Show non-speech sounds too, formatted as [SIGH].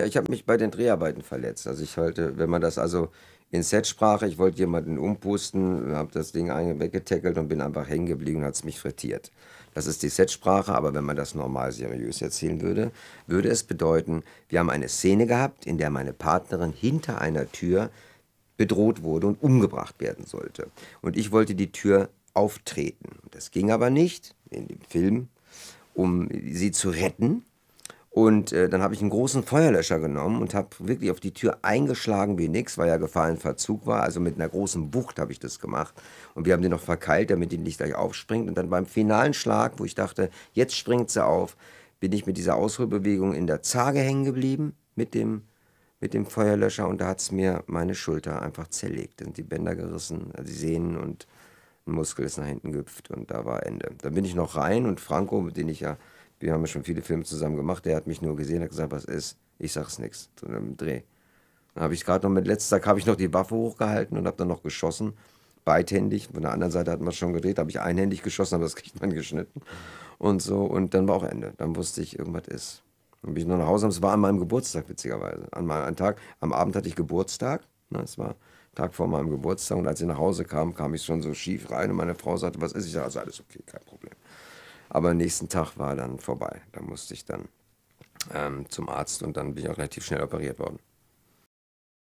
Ja, ich habe mich bei den Dreharbeiten verletzt. Also ich wollte, wenn man das also in Setsprache, ich wollte jemanden umpusten, habe das Ding weggetackelt und bin einfach hängen geblieben und hat es mich frittiert. Das ist die Setsprache, aber wenn man das normal seriös erzählen würde, würde es bedeuten, wir haben eine Szene gehabt, in der meine Partnerin hinter einer Tür bedroht wurde und umgebracht werden sollte. Und ich wollte die Tür auftreten. Das ging aber nicht, in dem Film, um sie zu retten und äh, dann habe ich einen großen Feuerlöscher genommen und habe wirklich auf die Tür eingeschlagen wie nix, weil ja gefallen Verzug war. Also mit einer großen Bucht habe ich das gemacht. Und wir haben den noch verkeilt, damit die nicht gleich aufspringt. Und dann beim finalen Schlag, wo ich dachte, jetzt springt sie auf, bin ich mit dieser Ausholbewegung in der Zage hängen geblieben mit dem, mit dem Feuerlöscher. Und da hat es mir meine Schulter einfach zerlegt. und die Bänder gerissen, also die Sehnen und ein Muskel ist nach hinten gehüpft. Und da war Ende. Dann bin ich noch rein und Franco, mit dem ich ja wir haben ja schon viele Filme zusammen gemacht. Der hat mich nur gesehen, hat gesagt, was ist. Ich sag's nichts zu einem Dreh. Dann habe ich gerade noch mit letzten Tag habe ich noch die Waffe hochgehalten und habe dann noch geschossen. Beidhändig. Von der anderen Seite hat man schon gedreht, habe ich einhändig geschossen, aber das kriegt man [LAUGHS] geschnitten. Und so. Und dann war auch Ende. Dann wusste ich, irgendwas ist. Dann bin ich noch nach Hause. Es war an meinem Geburtstag, witzigerweise. An meinem Tag, am Abend hatte ich Geburtstag. Na, ne, es war Tag vor meinem Geburtstag. Und als ich nach Hause kam, kam ich schon so schief rein und meine Frau sagte, was ist? Ich sage, also alles okay, kein Problem. Aber am nächsten Tag war dann vorbei. Da musste ich dann ähm, zum Arzt und dann bin ich auch relativ schnell operiert worden.